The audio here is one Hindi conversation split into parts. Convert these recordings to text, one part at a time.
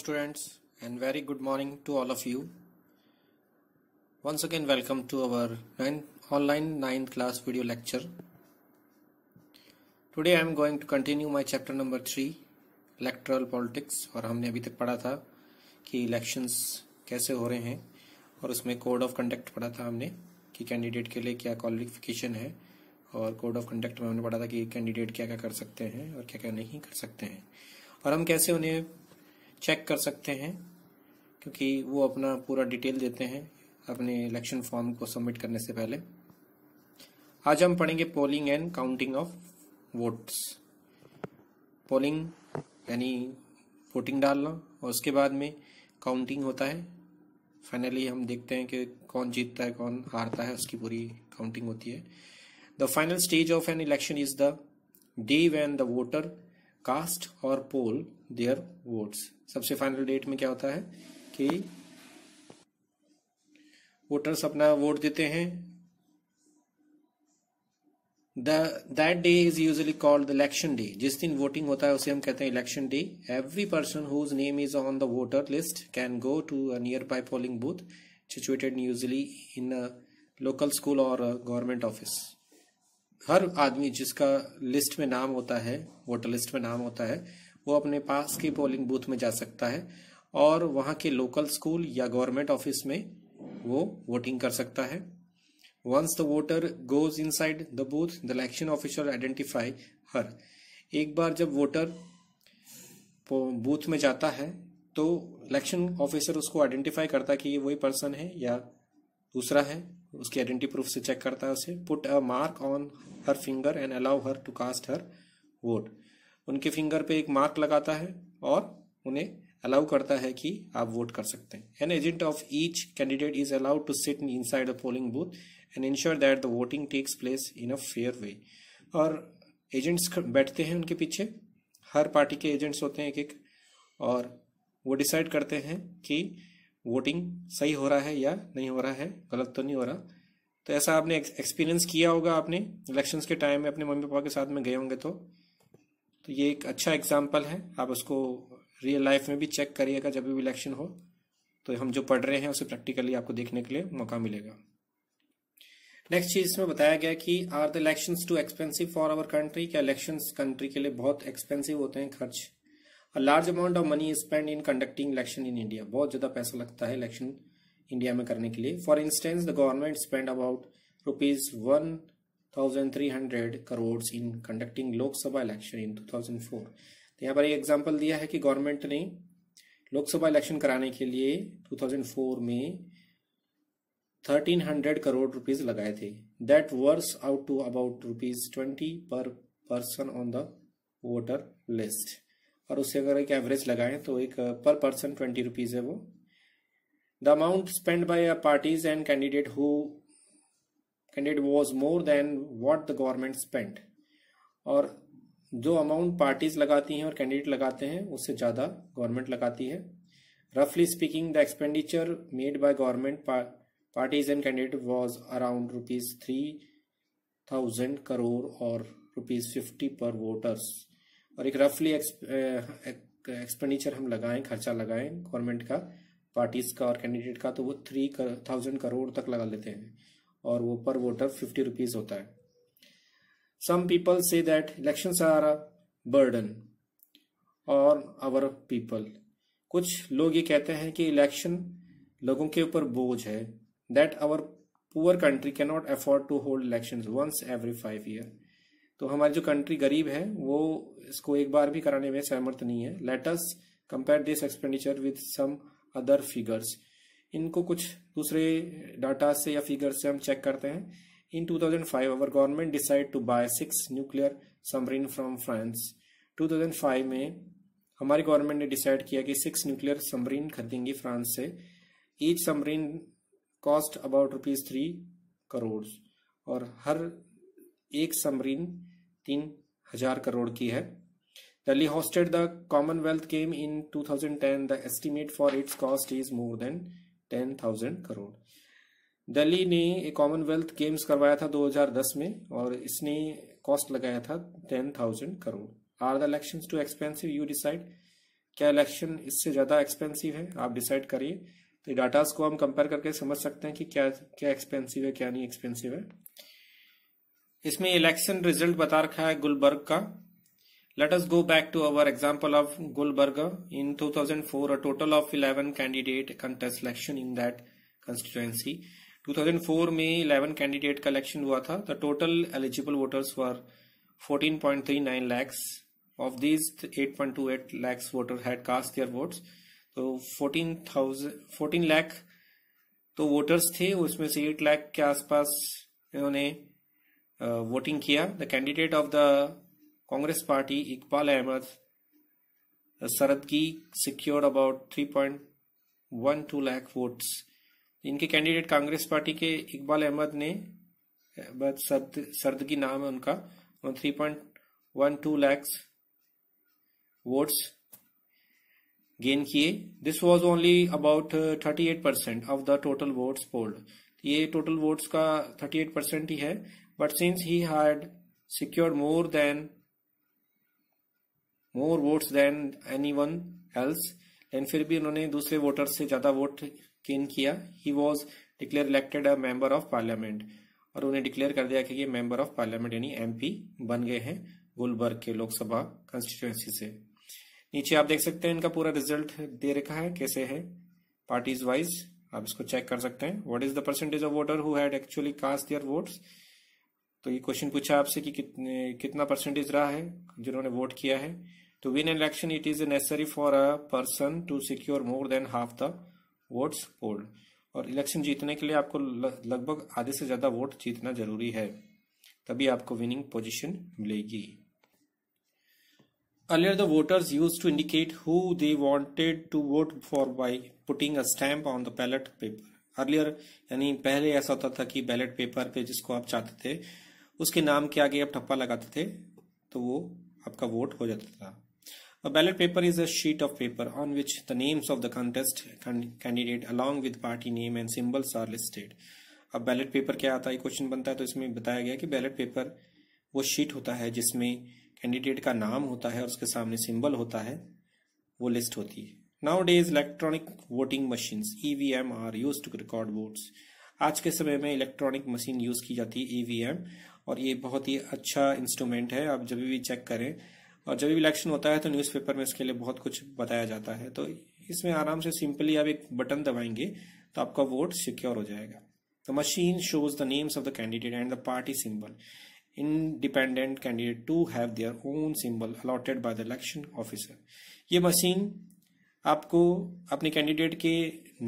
students and very good morning to all of you once again welcome to our ninth online 9th class video lecture today I am going to continue my chapter number 3 electoral politics aur humne abhi tak padha tha ki elections kaise ho rahe hain aur usme code of conduct padha tha humne ki candidate ke liye kya qualification hai और कोड ऑफ कंडक्ट में हमने पढ़ा था कि कैंडिडेट क्या क्या कर सकते हैं और क्या क्या नहीं कर सकते हैं और हम कैसे उन्हें चेक कर सकते हैं क्योंकि वो अपना पूरा डिटेल देते हैं अपने इलेक्शन फॉर्म को सबमिट करने से पहले आज हम पढ़ेंगे polling and counting of votes polling यानी वोटिंग डालना और उसके बाद में काउंटिंग होता है फाइनली हम देखते हैं कि कौन जीतता है कौन हारता है उसकी पूरी काउंटिंग होती है the final stage of an election is the day when the voter cast और पोल देयर वोट्स सबसे फाइनल डेट में क्या होता है कि वोटर्स अपना वोट देते हैं that day is usually called election day जिस दिन वोटिंग होता है उसे हम कहते हैं election day every person whose name is on the voter list can go to a nearby polling booth situated usually in local school और गवर्नमेंट ऑफिस हर आदमी जिसका लिस्ट में नाम होता है वोटर लिस्ट में नाम होता है वो अपने पास के पोलिंग बूथ में जा सकता है और वहाँ के लोकल स्कूल या गवर्नमेंट ऑफिस में वो वोटिंग कर सकता है once the voter goes inside the booth the election officer identify her एक बार जब वोटर बूथ में जाता है तो इलेक्शन ऑफिसर उसको आइडेंटिफाई करता है कि ये वही पर्सन है या दूसरा है उसकी आइडेंटिटी प्रूफ से चेक करता है उसे put a mark on her finger and allow her to cast her vote उनके फिंगर पे एक मार्क लगाता है और उन्हें अलाउ करता है कि आप वोट कर सकते हैं an agent of each candidate is allowed to sit inside polling booth and ensure that the voting takes place in a fair way और एजेंट्स बैठते हैं उनके पीछे हर पार्टी के एजेंट्स होते हैं एक एक और वो डिसाइड करते हैं कि वोटिंग सही हो रहा है या नहीं हो रहा है गलत तो नहीं हो रहा तो ऐसा आपने एक्सपीरियंस किया होगा आपने इलेक्शंस के टाइम में अपने मम्मी पापा के साथ में गए होंगे तो तो ये एक अच्छा एग्जाम्पल है आप उसको रियल लाइफ में भी चेक करिएगा जब भी इलेक्शन हो तो हम जो पढ़ रहे हैं उसे प्रैक्टिकली आपको देखने के लिए मौका मिलेगा नेक्स्ट चीज इसमें बताया गया कि are the election too expensive for our country क्या इलेक्शन कंट्री के लिए बहुत एक्सपेंसिव होते हैं खर्च large amount of money spend in conducting election in India बहुत ज़्यादा पैसा लगता है इलेक्शन इंडिया में करने के लिए for instance the government spend about rupees one thousand three hundred crore in conducting Lok Sabha election in two thousand four तो यहाँ पर एक एग्जाम्पल दिया है कि गवर्नमेंट ने लोकसभा इलेक्शन कराने के लिए टू थाउजेंड फोर में थर्टीन हंड्रेड करोड़ रुपीज लगाए थे that works out to about rupees twenty per person on the voter list और उससे अगर एक एवरेज लगाएं तो एक पर पर्सन ट्वेंटी रुपीज़ है वो the amount spend by a parties and candidate who candidate was more than what the government spend और जो अमाउंट पार्टीज लगाती हैं और कैंडिडेट लगाते हैं उससे ज़्यादा गवर्नमेंट लगाती है रफली speaking the expenditure made by government parties and candidate was around rupees three thousand crore और रुपीज़ फिफ्टी पर वोटर्स और एक रफली एक्सपेंडिचर eh, हम लगाएं खर्चा लगाएं गवर्नमेंट का पार्टीज का और कैंडिडेट का तो वो थ्री थाउजेंड करोड़ तक लगा लेते हैं और वो पर वोटर फिफ्टी रुपीज होता है some people say that election are a burden और आवर पीपल कुछ लोग ये कहते हैं कि इलेक्शन लोगों के ऊपर बोझ है that our poor country cannot afford to hold election once every five year तो हमारी जो कंट्री गरीब है वो इसको एक बार भी कराने में सहमत नहीं है let's compare this expenditure with some other figures इनको कुछ दूसरे डाटा से या फिगर्स से हम चेक करते हैं in 2005 our government decide to buy six nuclear submarine from France 2005 में हमारी गवर्नमेंट ने डिसाइड किया कि सिक्स न्यूक्लियर समरीन खरीदेंगी फ्रांस से each submarine cost about rupees three crore और हर एक समरीन तीन हजार करोड़ की है Delhi hosted the commonwealth game in 2010. The estimate for its cost is more than 10,000 crore Delhi ने एक कॉमनवेल्थ गेम्स करवाया था 2010 में और इसने कॉस्ट लगाया था 10,000 crore are the election too expensive you decide क्या इलेक्शन इससे ज़्यादा एक्सपेंसिव है आप डिसाइड करिए तो डाटाज को हम कंपेयर करके समझ सकते हैं कि क्या क्या एक्सपेंसिव है क्या नहीं एक्सपेंसिव है इसमें इलेक्शन रिजल्ट बता रखा है गुलबर्ग का let us go back to our example of Gulbarga in 2004, a total of 11 candidate contest election in that constituency 2004 में 11 कैंडिडेट का इलेक्शन हुआ था the total eligible voters were 14.39 lakhs of these 8.28 lakhs voter had cast their votes तो 14,000 14 लाख तो वोटर्स थे उसमें से 8 लाख के आसपास इन्होंने वोटिंग किया the candidate of the Congress party Iqbal Ahmed Saradgi secured about three point one two lakh votes इनके कैंडिडेट कांग्रेस पार्टी के इकबाल अहमद ने सर्द uh, सरदगी नाम है उनका three point one two lakhs votes gain किए this was only about thirty eight percent of the total votes polled ये टोटल वोट्स का थर्टी एट परसेंट ही है But since he had secured more than more votes than anyone else and फिर भी उन्होंने दूसरे वोटर से ज्यादा वोट गेन किया he was declare elected a member of parliament और उन्हें डिक्लेयर कर दिया कि ये मेंबर ऑफ पार्लियामेंट यानी एमपी बन गए हैं गुलबर्ग के लोकसभा कंस्टिट्यूएंसी से नीचे आप देख सकते हैं इनका पूरा रिजल्ट दे रखा है कैसे है पार्टीज वाइज आप इसको चेक कर सकते हैं what is the percentage of voter who had actually cast their votes तो ये क्वेश्चन पूछा आपसे कि कितने कितना परसेंटेज रहा है जिन्होंने वोट किया है तो win election it is necessary for a person to secure more than half the votes polled और इलेक्शन जीतने के लिए आपको लगभग आधे से ज्यादा वोट जीतना जरूरी है तभी आपको विनिंग पोजिशन मिलेगी earlier the voters use to indicate who they wanted to vote for by putting a stamp on the ballot paper earlier यानी पहले ऐसा होता था कि बैलेट पेपर पे जिसको आप चाहते थे उसके नाम के आगे आप ठप्पा लगाते थे तो वो आपका वोट हो जाता था ballot paper is is a sheet of paper on which the names of the contest can, candidate along with party name and symbols अब बैलेट पेपर क्या आता है क्वेश्चन बनता है तो इसमें बताया गया कि बैलेट पेपर वो शीट होता है जिसमें कैंडिडेट का नाम होता है और उसके सामने सिंबल होता है वो लिस्ट होती है nowadays electronic voting machine EVM are use to record votes आज के समय में इलेक्ट्रॉनिक मशीन यूज की जाती है ईवीएम e और ये बहुत ही अच्छा इंस्ट्रूमेंट है आप जब भी चेक करें और जब भी इलेक्शन होता है तो न्यूज़पेपर में इसके लिए बहुत कुछ बताया जाता है तो इसमें आराम से सिंपली आप एक बटन दबाएंगे तो आपका वोट सिक्योर हो जाएगा the machine shows the names of the candidate and the party symbol independent candidate to have their own symbol allotted by the election officer ये मशीन आपको अपने कैंडिडेट के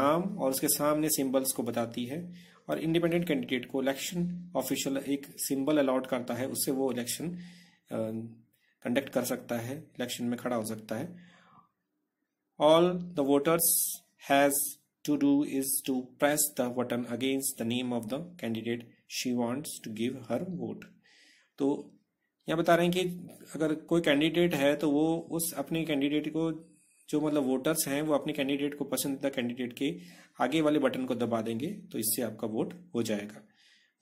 नाम और उसके सामने सिंबल्स को बताती है और इंडिपेंडेंट कैंडिडेट को इलेक्शन ऑफिशियल एक सिंबल अलॉट करता है उससे वो इलेक्शन कंडक्ट अं, कर सकता है इलेक्शन में खड़ा हो सकता है all the voters has to do is to press the button against the name of the candidate she wants to give her vote तो यहाँ बता रहे हैं कि अगर कोई कैंडिडेट है तो वो उस अपने कैंडिडेट को जो मतलब वोटर्स हैं वो अपने कैंडिडेट को पसंदीदा कैंडिडेट के आगे वाले बटन को दबा देंगे तो इससे आपका वोट हो जाएगा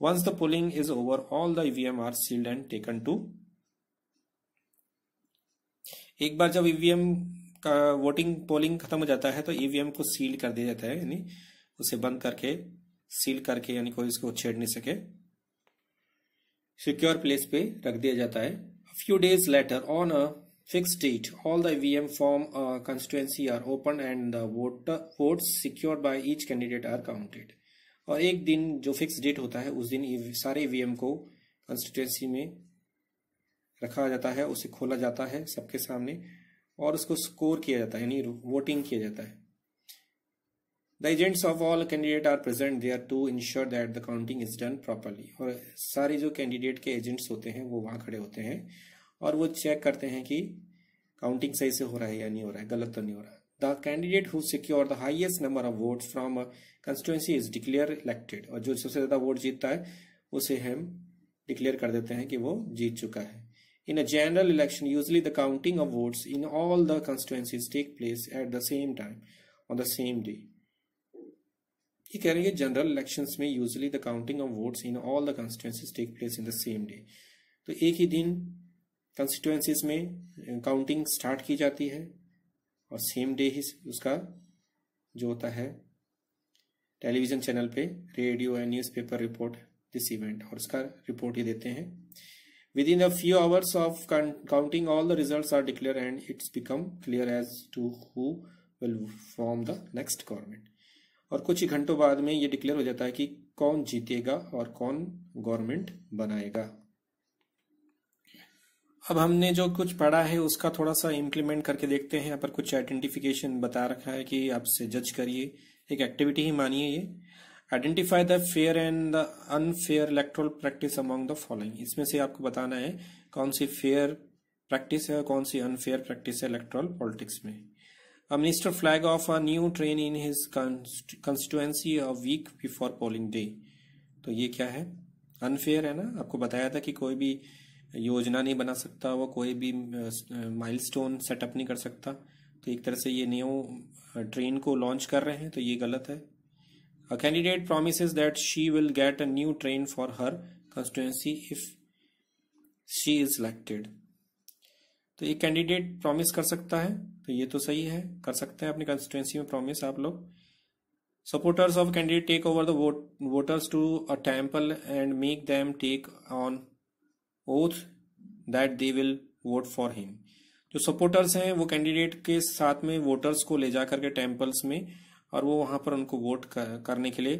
once the polling is over all the EVM are sealed and taken to एक बार जब ईवीएम e का वोटिंग पोलिंग खत्म हो जाता है तो ईवीएम e को सील कर दिया जाता है यानी उसे बंद करके सील करके यानी कोई इसको छेड़ नहीं सके सिक्योर प्लेस पे रख दिया जाता है few days later on a fixed date all the e vm form uh, constituency are open and the vote votes secured by each candidate are counted और एक दिन जो फिक्स डेट होता है उस दिन e सारे वीएम e को कॉन्स्टिट्यूएंसी में रखा जाता है उसे खोला जाता है सबके सामने और उसको स्कोर किया जाता है यानी वोटिंग किया जाता है the agents of all candidate are present they are to ensure that the counting is done properly और सारे जो कैंडिडेट के एजेंट्स होते हैं वो वहां खड़े होते हैं और वो चेक करते हैं कि काउंटिंग सही से हो रहा है या नहीं हो रहा है गलत तो नहीं हो रहा है the candidate who secure the highest number of vote from constituency is declare elected और जो सबसे ज्यादा वोट जीतता है उसे हम डिक्लेयर कर देते हैं कि वो जीत चुका है in a general election usually the counting of votes in all the constituencies take place at the same time on the same day ये कह रहे हैं जनरल इलेक्शंस में usually the counting of votes in all the constituencies take place in the same day तो एक ही दिन कंस्टिट्यूएंसीज में काउंटिंग स्टार्ट की जाती है और सेम डे ही उसका जो होता है टेलीविजन चैनल पे radio and newspaper report this event और उसका रिपोर्ट ही देते हैं within a few hours of counting all the results are declare and it's become clear as to who will form the next government और कुछ ही घंटों बाद में ये डिक्लेयर हो जाता है कि कौन जीतेगा और कौन गवर्नमेंट बनाएगा अब हमने जो कुछ पढ़ा है उसका थोड़ा सा इम्प्लीमेंट करके देखते हैं यहाँ पर कुछ आइडेंटिफिकेशन बता रखा है कि आपसे जज करिए एक एक्टिविटी ही मानिए ये identify the fair and the unfair electoral practice among the following इसमें से आपको बताना है कौन सी फेयर प्रैक्टिस है और कौन सी अनफेयर प्रैक्टिस है इलेक्ट्रल पॉलिटिक्स में a minister flag off a new train in his constituency a week before polling day तो ये क्या है अनफेयर है ना आपको बताया था कि कोई भी योजना नहीं बना सकता वो कोई भी माइलस्टोन सेटअप नहीं कर सकता तो एक तरह से ये न्यू ट्रेन को लॉन्च कर रहे हैं तो ये गलत है a candidate promise that she will get a new train for her constituency if she is selected तो एक कैंडिडेट प्रॉमिस कर सकता है तो ये तो सही है कर सकते हैं अपनी कॉन्स्टिट्युएंसी में प्रॉमिस आप लोग supporters of candidate take over the voters to a temple and make make take on oath that they will vote for him जो सपोर्टर्स हैं वो कैंडिडेट के साथ में वोटर्स को ले जाकर के टेम्पल्स में और वो वहां पर उनको वोट करने के लिए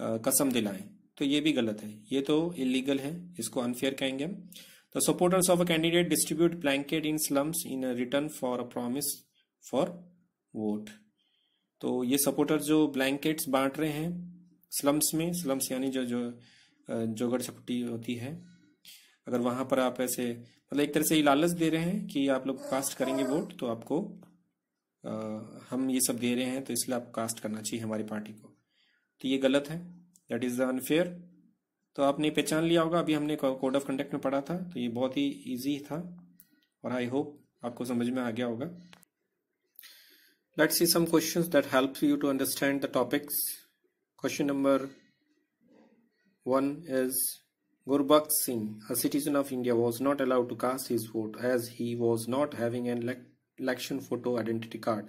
कसम दिलाएं तो ये भी गलत है ये तो इलीगल है इसको अनफेयर कहेंगे हम the supporters of a candidate distribute blanket in slums in return for a promise for vote तो ये सपोर्टर जो ब्लैंकेट्स बांट रहे हैं स्लम्स में स्लम्स यानी जो जो जोगड़ छपटी होती है अगर वहां पर आप ऐसे मतलब एक तरह से ही लालच दे रहे हैं कि आप लोग कास्ट करेंगे वोट तो आपको आ, हम ये सब दे रहे हैं तो इसलिए आप कास्ट करना चाहिए हमारी पार्टी को तो ये गलत है दैट इज द अनफेयर तो आपने पहचान लिया होगा अभी हमने कोड ऑफ कंडक्ट में पढ़ा था तो ये बहुत ही ईजी था और आई होप आपको समझ में आ गया होगा let see some questions that help you to understand the topics question number one is Gurbakh Singh, a citizen of India, was not allowed to cast his vote as he was not having an election photo identity card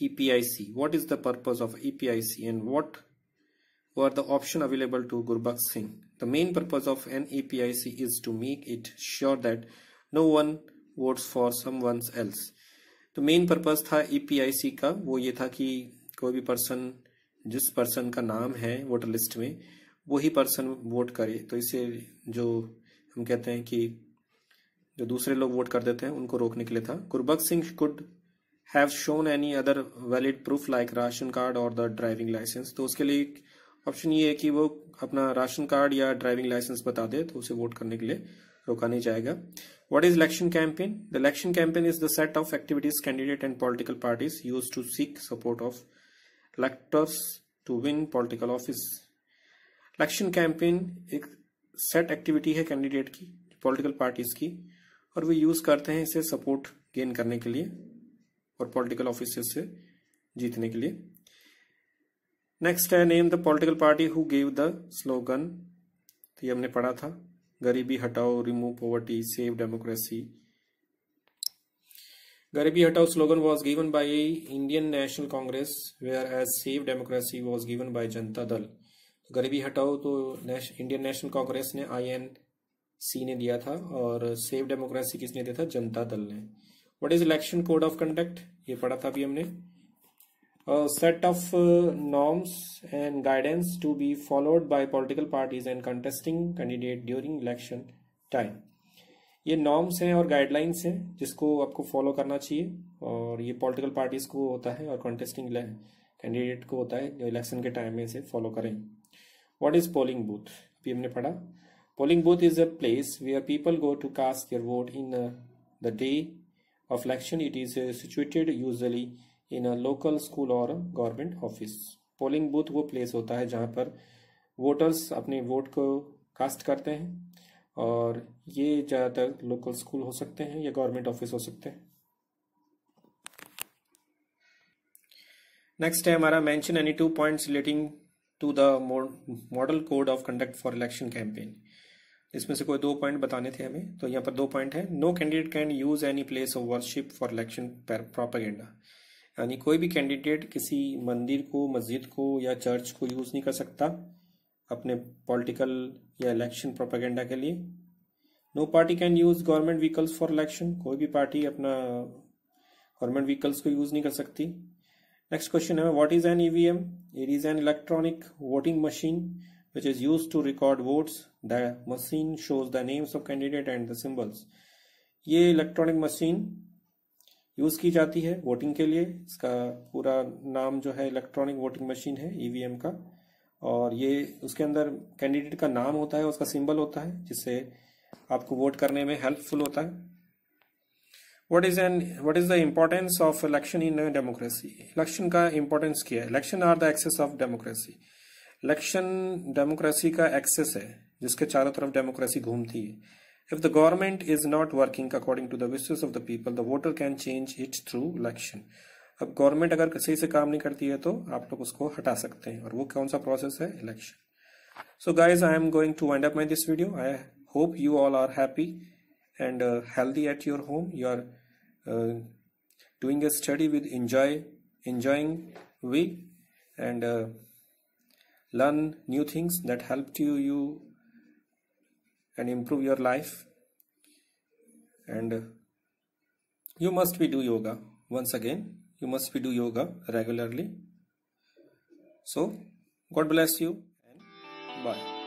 EPIC. What is the purpose of EPIC and what were the options available to Gurbakh Singh? The main purpose of an EPIC is to make it sure that no one votes for someone else. The main purpose tha Epic ka wo ये tha ki koi bhi person jis person ka naam hai voter list mein. वही पर्सन वोट करे तो इसे जो हम कहते हैं कि जो दूसरे लोग वोट कर देते हैं उनको रोकने के लिए था Gurbakh Singh could have shown any other valid proof like ration card और द ड्राइविंग लाइसेंस तो उसके लिए ऑप्शन ये है कि वो अपना राशन कार्ड या ड्राइविंग लाइसेंस बता दे तो उसे वोट करने के लिए रोका नहीं जाएगा what is election campaign the election campaign is the set of activities candidate and political parties use to seek support of electors to win political office election campaign एक सेट एक्टिविटी है कैंडिडेट की पॉलिटिकल पार्टीज की और वे यूज करते हैं इसे सपोर्ट गेन करने के लिए और पॉलिटिकल ऑफिस से जीतने के लिए नेक्स्ट है name the political party who gave the slogan तो ये हमने पढ़ा था गरीबी हटाओ रिमूव पॉवर्टी सेव डेमोक्रेसी गरीबी हटाओ slogan slogan given by Indian National Congress whereas save democracy was given by Janata Dal गरीबी हटाओ तो नेश, इंडियन नेशनल कांग्रेस ने आईएनसी ने दिया था और सेव डेमोक्रेसी किसने दिया था जनता दल ने what is election code of conduct ये पढ़ा था अभी हमने set of norms and guidance to be followed by political parties and contesting candidate during election time ये नॉर्म्स हैं और गाइडलाइंस हैं जिसको आपको फॉलो करना चाहिए और ये पॉलिटिकल पार्टीज को होता है और कॉन्टेस्टिंग कैंडिडेट को होता है जो इलेक्शन के टाइम में इसे फॉलो करें what is polling booth अभी हमने पढ़ा polling booth is a place where people go to cast their vote in uh, the day of election it is uh, situated usually in a local school or a government office polling booth वो place होता है जहाँ पर वोटर्स अपने वोट को कास्ट करते हैं और ये ज़्यादातर लोकल स्कूल हो सकते हैं या गवर्नमेंट ऑफिस हो सकते हैं नेक्स्ट है हमारा mention any two points relating to the model code of conduct for election campaign इसमें से कोई दो पॉइंट बताने थे हमें तो यहाँ पर दो पॉइंट है no candidate can use any place of worship for election propaganda यानी कोई भी कैंडिडेट किसी मंदिर को मस्जिद को या चर्च को यूज नहीं कर सकता अपने पॉलिटिकल या इलेक्शन प्रोपागेंडा के लिए no party can use government vehicles for election कोई भी पार्टी अपना गवर्नमेंट व्हीकल्स को यूज नहीं कर सकती नेक्स्ट क्वेश्चन है what is an EVM it is an electronic voting machine which is used to record votes the machine shows the names of candidate and the symbols ये इलेक्ट्रॉनिक मशीन यूज की जाती है वोटिंग के लिए इसका पूरा नाम जो है इलेक्ट्रॉनिक वोटिंग मशीन है ईवीएम e का और ये उसके अंदर कैंडिडेट का नाम होता है उसका सिंबल होता है जिससे आपको वोट करने में हेल्पफुल होता है what is an what is the importance of election in democracy election का इम्पोर्टेंस क्या है election are the axis of democracy election democracy का एक्सेस है जिसके चारों तरफ डेमोक्रेसी घूमती है if the government is not working according to the wishes of the people the voter can change it through election अब गवर्नमेंट अगर सही से काम नहीं करती है तो आप लोग उसको हटा सकते हैं और वो कौन सा प्रोसेस है election so guys I am going to wind up my this video I hope you all are happy and healthy at your home you are uh, doing a study with enjoy enjoying we, and uh, learn new things that helped you you and improve your life and uh, you must be do yoga once again you must be do yoga regularly so god bless you and bye